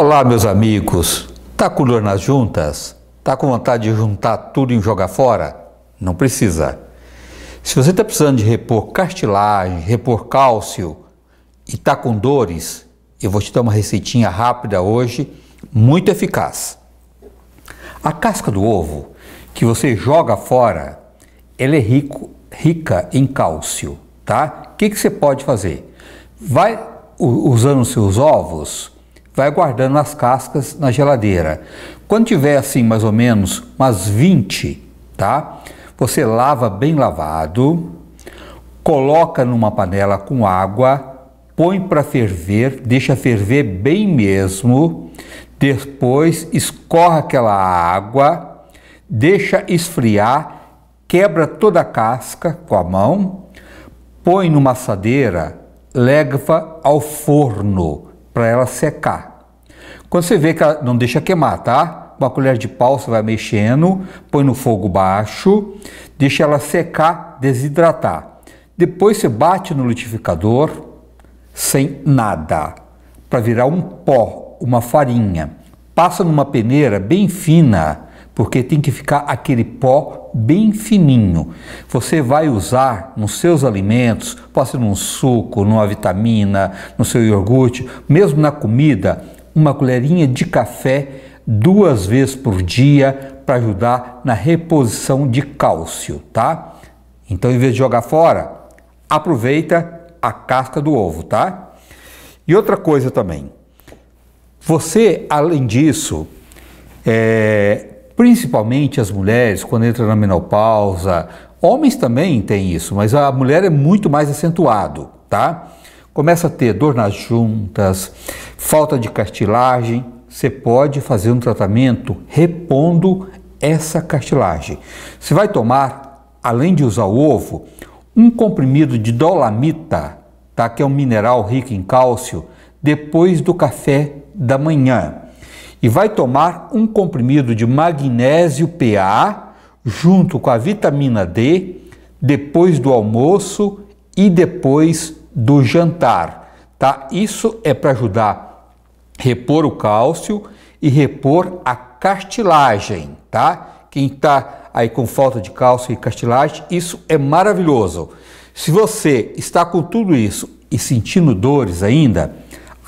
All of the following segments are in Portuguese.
Olá, meus amigos. Tá com dor nas juntas? Tá com vontade de juntar tudo e jogar fora? Não precisa. Se você está precisando de repor cartilagem, repor cálcio e tá com dores, eu vou te dar uma receitinha rápida hoje, muito eficaz. A casca do ovo que você joga fora, ela é rico, rica em cálcio, tá? O que, que você pode fazer? Vai usando seus ovos, vai guardando as cascas na geladeira. Quando tiver assim mais ou menos umas 20, tá? Você lava bem lavado, coloca numa panela com água, põe para ferver, deixa ferver bem mesmo. Depois escorra aquela água, deixa esfriar, quebra toda a casca com a mão, põe numa assadeira, leva ao forno para ela secar. Quando você vê que ela não deixa queimar, tá? Uma colher de pau você vai mexendo, põe no fogo baixo, deixa ela secar, desidratar. Depois você bate no liquidificador sem nada, para virar um pó, uma farinha. Passa numa peneira bem fina, porque tem que ficar aquele pó bem fininho. Você vai usar nos seus alimentos, pode ser num suco, numa vitamina, no seu iogurte, mesmo na comida uma colherinha de café duas vezes por dia para ajudar na reposição de cálcio, tá? Então, em vez de jogar fora, aproveita a casca do ovo, tá? E outra coisa também, você, além disso, é, principalmente as mulheres, quando entram na menopausa, homens também têm isso, mas a mulher é muito mais acentuado, tá? Começa a ter dor nas juntas, falta de cartilagem, você pode fazer um tratamento repondo essa cartilagem. Você vai tomar, além de usar o ovo, um comprimido de dolamita, tá? que é um mineral rico em cálcio, depois do café da manhã. E vai tomar um comprimido de magnésio PA junto com a vitamina D depois do almoço e depois do jantar, tá? Isso é para ajudar repor o cálcio e repor a cartilagem, tá? Quem está aí com falta de cálcio e cartilagem, isso é maravilhoso. Se você está com tudo isso e sentindo dores ainda,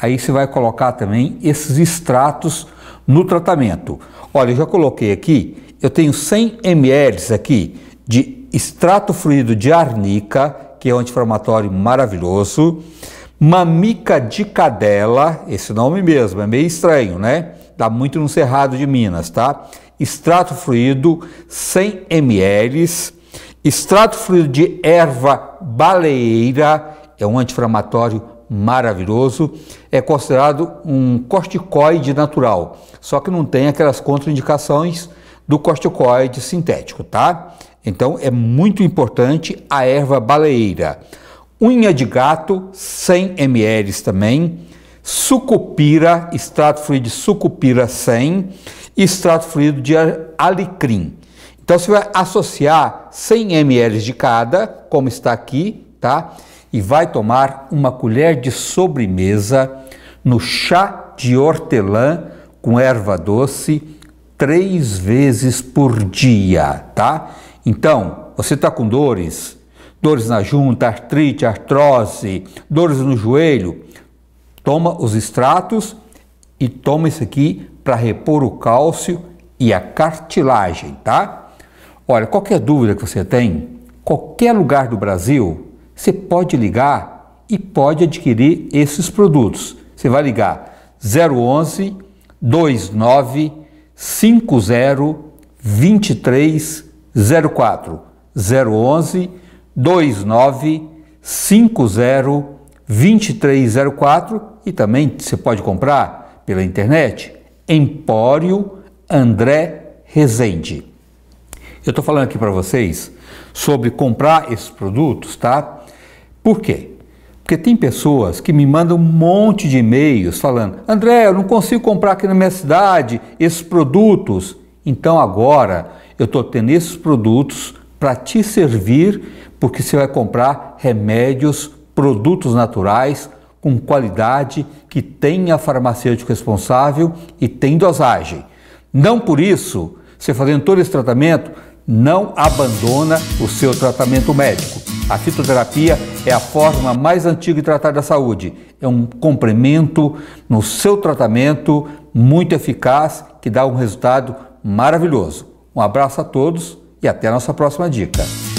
aí você vai colocar também esses extratos no tratamento. Olha, eu já coloquei aqui, eu tenho 100 ml aqui de extrato fluido de arnica, que é um anti-inflamatório maravilhoso. Mamica de Cadela, esse nome mesmo, é meio estranho, né? Dá muito no Cerrado de Minas, tá? Extrato fluido 100 ml, extrato fluido de erva baleeira, é um anti-inflamatório maravilhoso, é considerado um corticoide natural, só que não tem aquelas contraindicações do corticoide sintético, tá? Então é muito importante a erva baleeira unha de gato 100 ml também, sucupira, extrato fluido de sucupira 100 e extrato fluido de alecrim. Então você vai associar 100 ml de cada, como está aqui, tá? E vai tomar uma colher de sobremesa no chá de hortelã com erva doce três vezes por dia, tá? Então, você está com dores, dores na junta, artrite, artrose, dores no joelho, toma os extratos e toma isso aqui para repor o cálcio e a cartilagem, tá? Olha, qualquer dúvida que você tem, qualquer lugar do Brasil, você pode ligar e pode adquirir esses produtos. Você vai ligar 011 29 50 2304 011 2950 2304 e também você pode comprar pela internet Empório André Rezende. Eu estou falando aqui para vocês sobre comprar esses produtos, tá? Por quê? Porque tem pessoas que me mandam um monte de e-mails falando: André, eu não consigo comprar aqui na minha cidade esses produtos. Então agora eu estou tendo esses produtos para te servir, porque você vai comprar remédios, produtos naturais com qualidade, que tenha farmacêutico responsável e tem dosagem. Não por isso, você fazendo todo esse tratamento, não abandona o seu tratamento médico. A fitoterapia é a forma mais antiga de tratar da saúde. É um complemento no seu tratamento muito eficaz que dá um resultado maravilhoso. Um abraço a todos e até a nossa próxima dica.